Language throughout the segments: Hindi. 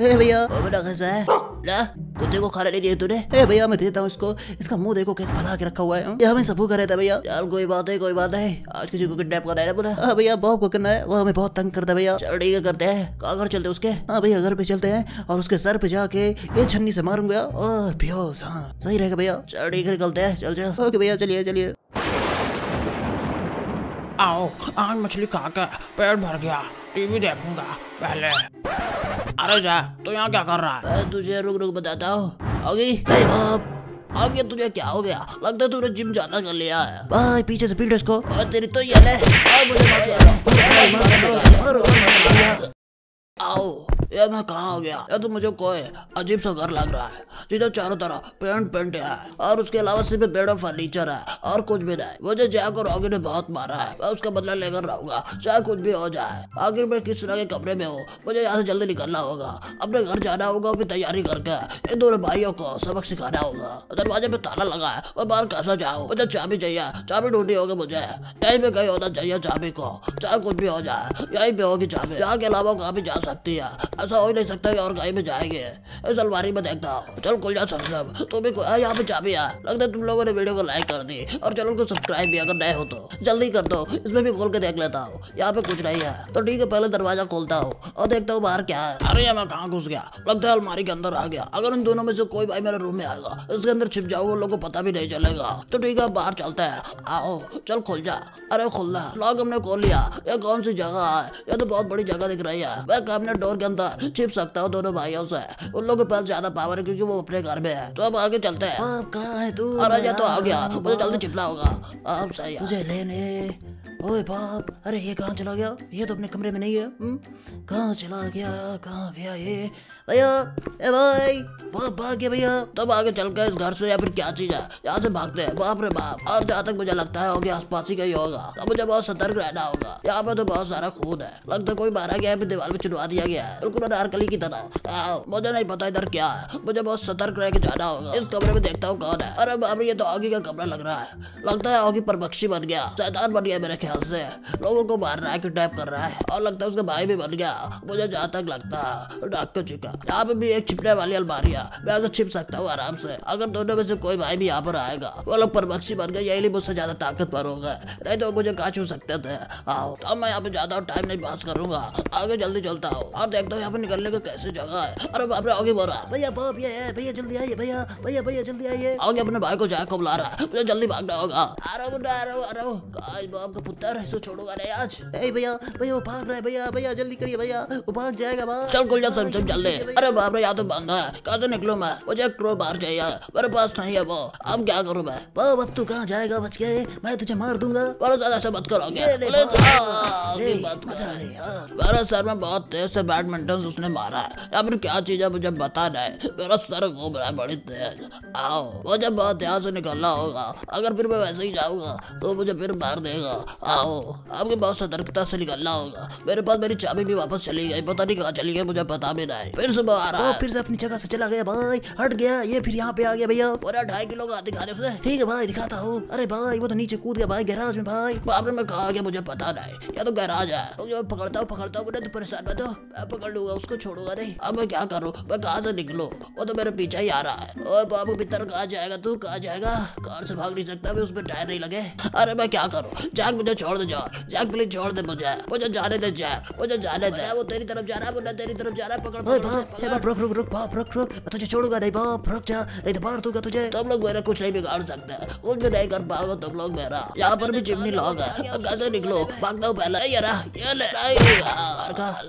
भैया बड़ा खसा है ला कुत्ते को खाना नहीं दिया तूने हे भैया मैं देता हूँ इसको इसका मुंह देखो कैसे फैला के रखा हुआ है ये हमें सबू कर था भैया चल कोई बात है कोई बात है आज किसी को किडनैप करना है बोला हाँ भैया बॉब को करना है वो हमें बहुत तंग करता है भैया चल ठीक है करते हैं कहा घर चलते उसके हाँ भैया घर पे चलते हैं और उसके सर पे जाके ये छन्नी से मारूंगा और बेहोश हाँ सही रहेगा भैया चल ठीक है निकलते हैं चल चल ओके भैया चलिए चलिए आओ आज मछली खा कर पेट भर गया टीवी देखूंगा पहले अरे जा तू यहाँ क्या कर रहा है तुझे रुक रुक बताता हूँ आगे तुझे क्या हो गया लगता है तूने जिम ज्यादा कर लिया है भाई पीछे से पीट उसको तेरी तो ये ये मैं कहाँ आ गया ये तो मुझे कोई अजीब सा घर लग रहा है जिधर चारों तरफ पेंट पेंट है और उसके अलावा सिर्फ बेड और फर्नीचर है और कुछ भी नहीं मुझे जैक और रॉकी ने बहुत मारा है मैं उसका बदला लेकर रहूंगा चाहे कुछ भी हो जाए आखिर मैं किस तरह के कमरे में हूँ मुझे यहाँ से जल्दी निकलना होगा अपने घर जाना होगा फिर तैयारी करके इन दोनों भाइयों को सबक सिखाना होगा दरवाजे पे ताला लगा है मैं बाहर कैसा जाऊँ मुझे चाबी चाहिए चाबी ढूंढी होगी मुझे कहीं पे कहीं होना चाहिए चाबी को चाहे कुछ भी हो जाए यहीं पे होगी चाबी यहाँ के अलावा कहा भी जा सकती है ऐसा हो ही नहीं सकता कि और कहीं पे जाएंगे इस अलमारी में देखता हूँ चल खुल जा सब सब तुम्हें यहाँ पे चाबी आ लगता है तुम लोगों ने वीडियो को लाइक कर दी और चैनल को सब्सक्राइब भी अगर नए हो तो जल्दी कर दो इसमें भी खोल के देख लेता हूँ यहाँ पे कुछ नहीं है तो ठीक है पहले दरवाजा खोलता हूँ और देखता हूँ बाहर क्या है अरे मैं कहाँ घुस गया लगता है अलमारी के अंदर आ गया अगर उन दोनों में से कोई भाई मेरे रूम में आएगा इसके अंदर छिप जाओ वो लोग को पता भी नहीं चलेगा तो ठीक है बाहर चलता है आओ चल खुल जा अरे खुल रहा लॉक हमने खोल लिया ये कौन सी जगह है ये तो बहुत बड़ी जगह दिख रही है वह कैबिनेट डोर के अंदर छिप सकता हूँ दोनों भाइयों से उन लोगों के पास ज्यादा पावर है क्योंकि वो अपने घर में है तो अब आगे चलते हैं हाँ, कहाँ है तू अरे तो आ गया हाँ, मुझे हाँ। जल्दी छिपना होगा आप सही मुझे लेने ओए बाप अरे ये कहाँ चला गया ये तो अपने कमरे में नहीं है हम्म? कहाँ चला गया कहाँ गया ये भैया ए भाई बाप भाग गया भैया तब आगे चल कर इस घर से या फिर क्या चीज है यहाँ से भागते हैं बाप रे बाप और जहाँ तक मुझे लगता है होगी आसपास ही कहीं होगा तब मुझे बहुत सतर्क रहना होगा यहाँ पे तो बहुत सारा खून है लगता कोई मारा गया है दीवार में चुनवा दिया गया है बिल्कुल अनारकली की तरह मुझे नहीं पता इधर क्या है मुझे बहुत सतर्क रह के जाना होगा इस कमरे में देखता हूँ कौन है अरे बाप ये तो आगे का कमरा लग रहा है लगता है आगे पर बन गया शैतान बन गया मेरे ख्याल से लोगों को मार रहा है किडनैप कर रहा है और लगता है उसका भाई भी बन गया मुझे जहाँ तक लगता है डाको तो चिका यहाँ पे भी एक छिपने वाली अलमारिया मैं तो छिप सकता हूँ आराम से अगर दोनों में से कोई भाई भी यहाँ पर आएगा वो लोग परमक्षी बन गए यही लिए मुझसे ज्यादा ताकतवर हो गए नहीं तो मुझे कहा छू सकते थे आओ तो मैं यहाँ पे ज्यादा टाइम नहीं पास करूंगा आगे जल्दी चलता हूँ और हाँ, देखता हूँ यहाँ पे निकलने का कैसे जगह है अरे बाप रे आगे बोल भैया बाप ये भैया जल्दी आइए भैया भैया भैया जल्दी आइए आगे अपने भाई को जाए को बुला रहा है मुझे जल्दी भागना होगा आ रहा हूँ अरे अरे अरे काश बाप का डर है सो छोड़ो अरे आज अरे भैया भैया वो भाग रहा है भैया भैया जल्दी करिए भैया वो भाग जाएगा भाग चल गुलजा सब चल दे अरे बाप रे या तो बंद है कहाँ से निकलू मैं मुझे क्रो बाहर चाहिए मेरे पास नहीं है वो अब क्या करूँ मैं बाब अब तू कहाँ जाएगा बच गए मैं तुझे मार दूंगा भरोसा ऐसा मत करो हाँ, हाँ। मेरा सर में बहुत तेज से बैडमिंटन उसने मारा है या फिर क्या चीज है मुझे बता रहा है मेरा सर घूम रहा है बड़ी तेज आओ मुझे बहुत ध्यान से निकलना होगा अगर फिर मैं वैसे ही जाऊंगा तो मुझे फिर मार देगा आओ आपके पास सतर्कता से निकलना होगा मेरे पास मेरी चाबी भी वापस चली गई पता नहीं कहाँ चली गई मुझे पता भी नहीं फिर से आ रहा फिर से अपनी जगह से चला गया भाई हट गया ये फिर यहाँ पे आ गया भैया पूरा ढाई किलो का दिखा दे ठीक है भाई दिखाता हूँ अरे भाई वो तो नीचे कूद गया भाई गैराज में भाई बाप में कहा गया मुझे पता नहीं या तो गैराज है तो पकड़ता हूँ पकड़ता हूँ तो परेशान मत हो मैं पकड़ लूंगा उसको छोड़ूगा नहीं अब मैं क्या करूँ मैं कहा से निकलू वो तो मेरे पीछे ही आ रहा है और बाबू भीतर कहा जाएगा तू कहा जाएगा कार से भाग नहीं सकता उसमें टायर नहीं लगे अरे मैं क्या करूँ जाग मुझे छोड़ दे जा जैक प्लीज छोड़ दे मुझे मुझे जाने दे जैक मुझे जाने दे वो तेरी तरफ जा रहा है मुन्ना तेरी तरफ जा रहा है पकड़ ओए बाप ए बाप रुक रुक रुक बाप रुक रुक मैं तुझे छोड़ूंगा नहीं बाप रुक जा नहीं तो मार दूंगा तुझे तुम लोग मेरा कुछ नहीं बिगाड़ सकते कुछ भी नहीं कर पाओगे तुम लोग मेरा यहाँ पर भी चिमनी लॉग है कैसे निकलो भागता हूँ पहले ये रहा ये ले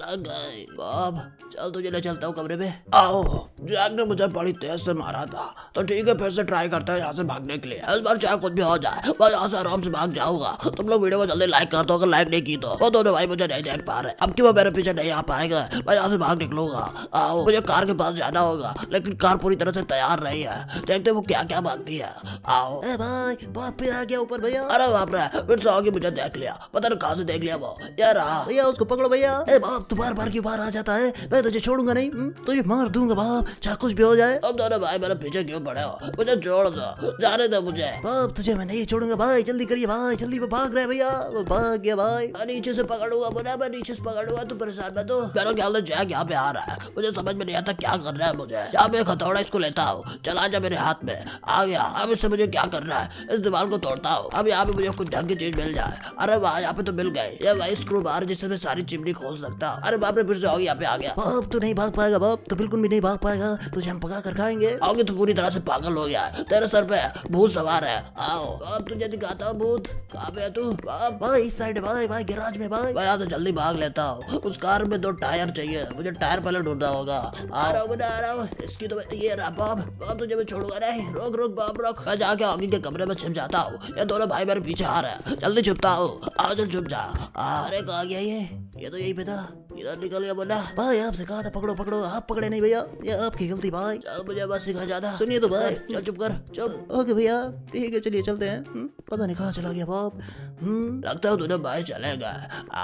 लग गई बाप चल तुझे ले चलता हूँ कमरे में आओ जैक ने मुझे बड़ी तेज से मारा था तो ठीक है फिर से ट्राई करते हैं यहाँ से भागने के लिए इस बार चाहे कुछ भी हो जाए मैं यहाँ से आराम से भाग जाऊंगा तुम लोग वीडियो को जल्दी लाइक कर दो अगर लाइक नहीं की तो वो दोनों भाई मुझे नहीं देख पा रहे अब की वो मेरे पीछे नहीं आ पाएगा मैं यहाँ से भाग निकलूंगा आओ मुझे कार के पास जाना होगा लेकिन कार पूरी तरह से तैयार रही है देखते वो क्या क्या मांगती है आओ ए भाई बाप आ गया ऊपर भैया अरे बाप फिर से मुझे देख लिया पता नहीं कहा से देख लिया वो यार भैया उसको पकड़ो भैया बाप तू बार बार आ जाता है मैं तुझे छोड़ूंगा नहीं हम्म, तुझे मार दूंगा बाप चाहे कुछ भी हो जाए अब दोनों भाई मेरा पीछे क्यों पड़े हो मुझे छोड़ दो जाने दो मुझे बाप तुझे मैं नहीं छोड़ूंगा भाई जल्दी करिए भाई जल्दी भाग रहे भैया भाग गया भाई नीचे से पकड़ूंगा मुझे मैं नीचे से पकड़ूंगा तू परेशान मैं तो मेरा ख्याल जैक यहाँ पे आ रहा है मुझे समझ में नहीं आता क्या कर रहा है मुझे यहाँ मैं हथौड़ा इसको लेता हूँ चला जा मेरे हाथ में आ गया अब इससे मुझे क्या करना है इस दीवार को तोड़ता हूँ अब यहाँ पे मुझे कुछ ढंग की चीज मिल जाए अरे वाह यहाँ पे तो मिल गए ये वही स्क्रू बार जिससे मैं सारी चिमनी खोल सकता हूँ अरे बाप रे फिर से आओ यहाँ पे आ गया बाप तो नहीं भाग पाएगा बाप तो बिल्कुल भी नहीं भाग पाएगा आएगा तुझे तो हम पका कर खाएंगे आओगे तो पूरी तरह से पागल हो गया है तेरे सर पे भूत सवार है आओ अब तुझे दिखाता हूँ भूत कहाँ पे है तू भाई इस साइड भाई भाई गैराज में भाई भाई तो जल्दी भाग लेता हूँ उस कार में दो टायर चाहिए मुझे टायर पहले ढूंढना होगा आ रहा हूँ आ रहा हूँ इसकी तो ये रहा बाप बाप तुझे मैं छोड़ूगा नहीं रोक रोक बाप रोक मैं जाके आगे के कमरे में छिप जाता हूँ ये दोनों भाई मेरे पीछे आ रहे हैं जल्दी छुपता हूँ आओ चल छुप जा अरे कहा गया ये ये तो यही पे था इधर तो निकल गया बोला भाई आपसे कहा था पकड़ो पकड़ो आप पकड़े नहीं भैया ये आपकी गलती भाई चल मुझे बस सिखा ज्यादा सुनिए तो भाई चल चुप कर चल ओके भैया ठीक है चलिए चलते हैं हम्म, पता नहीं कहाँ चला गया बाप हम्म लगता है दोनों भाई चलेगा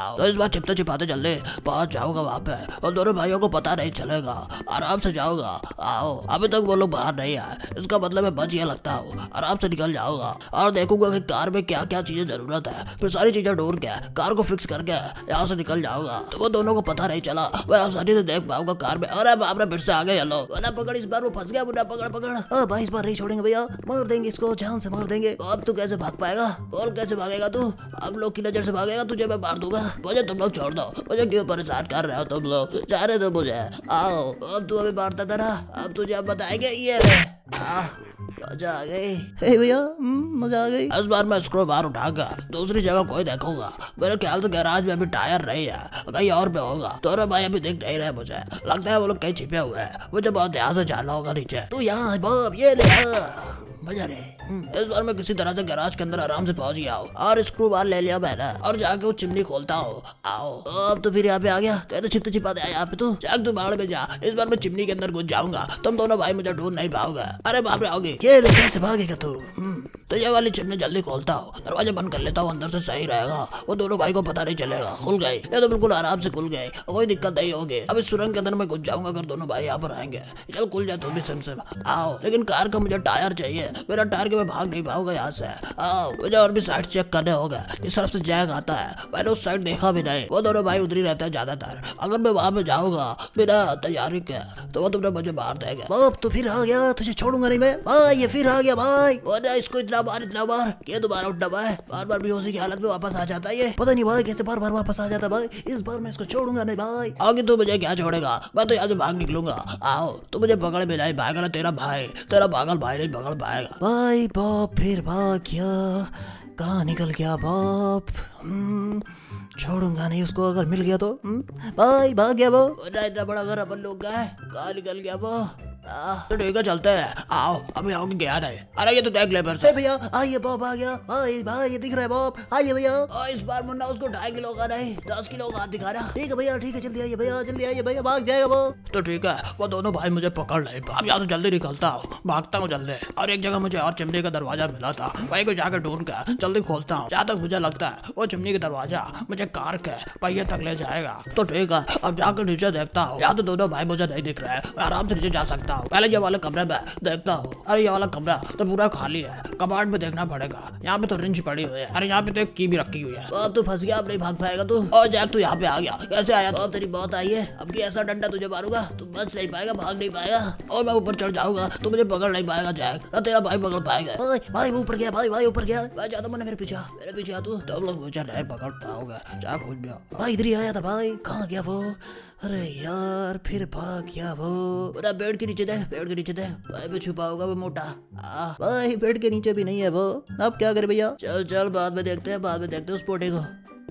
आओ तो इस बार छिपते छिपाते जल्दी पहुंच जाओगा वहाँ पे और दोनों भाइयों को पता नहीं चलेगा आराम से जाओगा आओ अभी तक वो लोग बाहर नहीं आए इसका मतलब मैं बच गया लगता हूँ आराम से निकल जाओगा और देखूंगा कि कार में क्या क्या चीजें जरूरत है फिर सारी चीजें ढूंढ के कार को फिक्स करके यहाँ से निकल जाओगा तो वो दोनों को पता नहीं चला मैं आसानी से देख पाऊंगा कार में अरे बाप रे फिर से आ गए हेलो बुना पकड़ इस बार वो फंस गया बुढ़ा पकड़ पकड़ अरे हाँ भाई इस बार नहीं छोड़ेंगे भैया मार देंगे इसको जान से मार देंगे अब तू कैसे भाग पाएगा और कैसे भागेगा तू अब लोग की नजर से भागेगा तुझे मैं मार दूंगा मुझे तुम लोग छोड़ दो मुझे क्यों परेशान कर रहे हो तुम लोग जा रहे तो मुझे आओ अब तू अभी मारता था ना अब तुझे अब बताएंगे ये मजा आ गई भैया मजा आ गई इस बार मैं स्क्रो बार उठाकर दूसरी जगह कोई देखूंगा मेरे ख्याल से गैराज में अभी टायर नहीं है कहीं और पे होगा तो भाई अभी दिख नहीं रहे मुझे लगता है वो लोग कहीं छिपे हुए हैं मुझे बहुत ध्यान से जाना होगा नीचे तू यहाँ ये ले मजा रहे इस बार मैं किसी तरह से गैराज के अंदर आराम से पहुंच गया हूँ और स्क्रू बार ले लिया मैंने और जाके वो चिमनी खोलता हूँ आओ अब तो फिर यहाँ पे आ गया कहते तो छिपते छिपाते आया यहाँ पे तू जाग तू बाढ़ में जा इस बार मैं चिमनी के अंदर घुस जाऊंगा तुम दोनों भाई मुझे ढूंढ नहीं पाओगे अरे बाप रे आओगे ये कैसे भागेगा तू हम्म। तो ये वाली चिमनी जल्दी खोलता हूँ दरवाजा बंद कर लेता हूँ अंदर से सही रहेगा वो दोनों भाई को पता नहीं चलेगा खुल गए ये तो बिल्कुल आराम से खुल गए कोई दिक्कत नहीं होगी अब इस सुरंग के अंदर मैं घुस जाऊंगा अगर दोनों भाई यहाँ पर आएंगे चल खुल जाए तो भी सिम सिम आओ लेकिन कार का मुझे टायर चाहिए मेरा टायर के मैं भाग नहीं पाऊंगा यहाँ से मुझे और भी साइड चेक करने होगा इस तरफ से जैक आता है मैंने उस साइड देखा भी नहीं वो दोनों भाई उधर ही रहते हैं ज्यादातर अगर मैं वहां पे जाऊंगा बिना तैयारी के तो वो तुमने मुझे मार देगा बाप तू फिर आ गया तुझे छोड़ूंगा नहीं मैं भाई ये फिर आ गया भाई बोला इसको इतना बार इतना बार ये दोबारा उठना भाई बार बार बेहोशी की हालत में वापस आ जाता है ये पता नहीं भाई कैसे बार बार वापस आ जाता भाई इस बार मैं इसको छोड़ूंगा नहीं भाई आगे तू मुझे क्या छोड़ेगा मैं तो यहाँ से भाग निकलूंगा आओ तू मुझे पकड़ जाए भागल तेरा भाई तेरा भागल भाई नहीं भगल भाई जाएगा भाई बाप फिर भाग गया कहा निकल गया बाप हम्म, छोड़ूंगा नहीं उसको अगर मिल गया तो हम्म, भाई भाग गया वो इतना बड़ा घर अपन लोग का है निकल गया वो तो ठीक है चलते हैं आओ अभी आओ गया नहीं अरे ये तो देख ले फिर से भैया आइए बॉब आ गया आई भाई ये दिख रहा है बॉब आइए भैया इस बार मुन्ना उसको ढाई किलो का नहीं दस किलो का दिखा रहा ठीक है भैया ठीक है जल्दी आइए भैया जल्दी आइए भैया भाग जाएगा वो तो ठीक है वो दोनों भाई मुझे पकड़ रहे अब या तो जल्दी निकलता हूँ भागता हूँ जल्दी और एक जगह मुझे और चिमनी का दरवाजा मिला था वही को जाकर ढूंढ कर जल्दी खोलता हूँ जहाँ तक मुझे लगता है वो चिमनी का दरवाजा मुझे कार के पहिए तक ले जाएगा तो ठीक है अब जाकर नीचे देखता हूँ या तो दोनों भाई मुझे नहीं दिख रहे मैं आराम से नीचे जा सकता देखता हूँ पहले ये वाला कमरा में देखता हूँ अरे ये वाला कमरा तो पूरा खाली है कबाड़ में देखना पड़ेगा यहाँ पे तो रिंच पड़ी हुई है अरे यहाँ पे तो एक की भी रखी हुई है अब तू फंस गया अब नहीं भाग पाएगा तू और जैक तू यहाँ पे आ गया कैसे आया तो तेरी बहुत आई है अब की ऐसा डंडा तुझे मारूंगा तू बच नहीं पाएगा भाग नहीं पाएगा और मैं ऊपर चढ़ जाऊंगा तू मुझे पकड़ नहीं पाएगा जैक ना तेरा भाई पकड़ पाएगा भाई मैं ऊपर गया भाई भाई ऊपर गया भाई जाता मैंने मेरे पीछे मेरे पीछे तू तब लोग मुझे नहीं पकड़ पाओगे चाहे कुछ भी भाई इधर ही आया था भाई कहाँ गया वो अरे यार फिर भाग क्या वो बोला पेड़ के नीचे दे पेड़ के नीचे दे भाई भी छुपा होगा वो मोटा भाई पेड़ के नीचे भी नहीं है वो अब क्या करे भैया चल चल बाद में देखते हैं बाद में देखते हैं उस पोटे को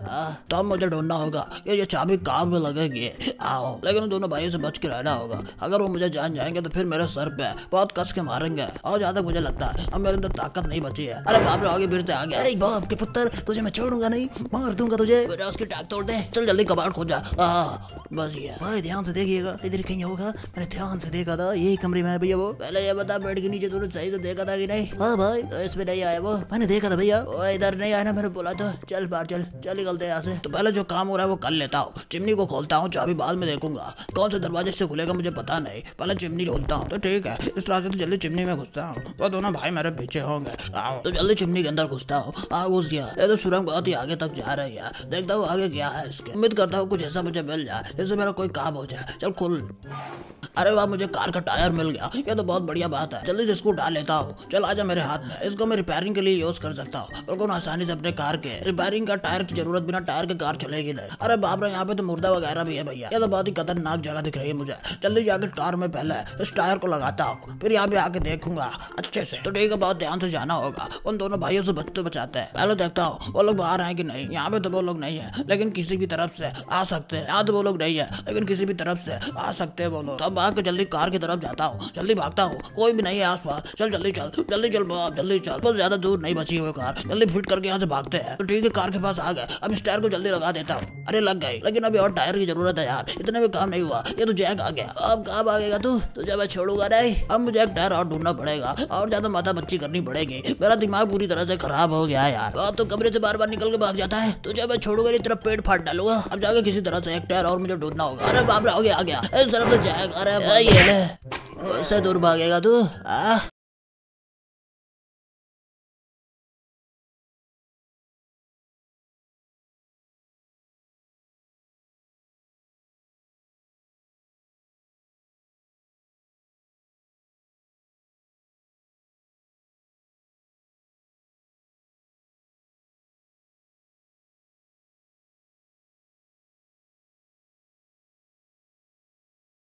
तब तो मुझे ढूंढना होगा ये ये चाबी काम में लगेगी आओ लेकिन दोनों भाइयों से बच के रहना होगा अगर वो मुझे जान जाएंगे तो फिर मेरे सर पे बहुत कस के मारेंगे और जहाँ तक मुझे लगता है अब मेरे अंदर ताकत नहीं बची है अरे बाप रे आगे फिर से आ गया अरे बाप के पुत्र तुझे मैं छोड़ूंगा नहीं मार दूंगा तुझे मेरा उसकी टाक तोड़ दे चल जल्दी कबाड़ खोजा बस ये भाई ध्यान से देखिएगा इधर कहीं होगा मैंने ध्यान से देखा था यही कमरे में है भैया वो पहले ये बता बेड के नीचे तुमने सही से देखा था कि नहीं हाँ भाई तो इसमें नहीं आया वो मैंने देखा था भैया इधर नहीं आया ना मैंने बोला था चल बाहर चल चल निकलते यहाँ से तो पहले जो काम हो रहा है वो कर लेता हूँ चिमनी को खोलता हूँ चाबी बाद में देखूंगा कौन से दरवाजे से खुलेगा मुझे पता नहीं पहले चिमनी खोलता हूँ तो ठीक है इस तरह से तो जल्दी चिमनी में घुसता हूँ वो दोनों भाई मेरे पीछे होंगे तो जल्दी चिमनी के अंदर घुसता हूँ आ हाँ, घुस गया ये तो सुरंग बहुत ही आगे तक जा रही है देखता हूँ आगे क्या है इसके उम्मीद करता हूँ कुछ ऐसा मुझे मिल जाए जैसे मेरा कोई काम हो जाए चल खुल अरे वाह मुझे कार का टायर मिल गया ये तो बहुत बढ़िया बात है जल्दी से इसको उठा लेता हूँ चल आजा मेरे हाथ में इसको मैं रिपेयरिंग के लिए यूज कर सकता हूँ बिल्कुल आसानी से अपने कार के रिपेयरिंग का टायर की जरूरत बिना टायर के कार चलेगी नहीं अरे बाप रे यहाँ पे तो मुर्दा वगैरह भी है भैया ये तो बहुत ही खतरनाक जगह दिख रही है मुझे जल्दी जाकर कार में पहले इस टायर को लगाता हूँ फिर यहाँ पे आके देखूंगा अच्छे से तो ठीक है बहुत ध्यान से जाना होगा उन दोनों भाइयों से बचते तो बचाते हैं पहले देखता हूँ वो लोग बाहर आए कि नहीं यहाँ पे तो वो लोग नहीं है लेकिन किसी भी तरफ से आ सकते हैं यहाँ तो वो लोग नहीं है लेकिन किसी भी तरफ से आ सकते हैं वो लोग तब तो आके जल्दी कार की तरफ जाता हूँ जल्दी भागता हूँ कोई भी नहीं है आस पास चल जल्दी चल जल्दी चल जल्दी चल बहुत ज्यादा दूर नहीं बची हुई कार जल्दी फिट करके यहाँ से भागते हैं तो ठीक है कार के पास आ गए अब इस टायर को जल्दी लगा देता हूँ अरे लग गए लेकिन अभी और टायर की जरूरत है यार इतने भी काम नहीं हुआ ये तो जैक आ गया अब कहाँ भागेगा तू तुझे तो मैं छोड़ूगा नहीं अब मुझे एक टायर और ढूंढना पड़ेगा और ज्यादा माता बच्ची करनी पड़ेगी मेरा दिमाग पूरी तरह से खराब हो गया यार अब तो कमरे से बार बार निकल के भाग जाता है तुझे तो मैं छोड़ूंगा तेरा पेट फाट डालूगा अब जाके किसी तरह से एक टायर और मुझे ढूंढना होगा अरे बाबरा हो गया आ गया सर तो जैक अरे ये दूर भागेगा तू आ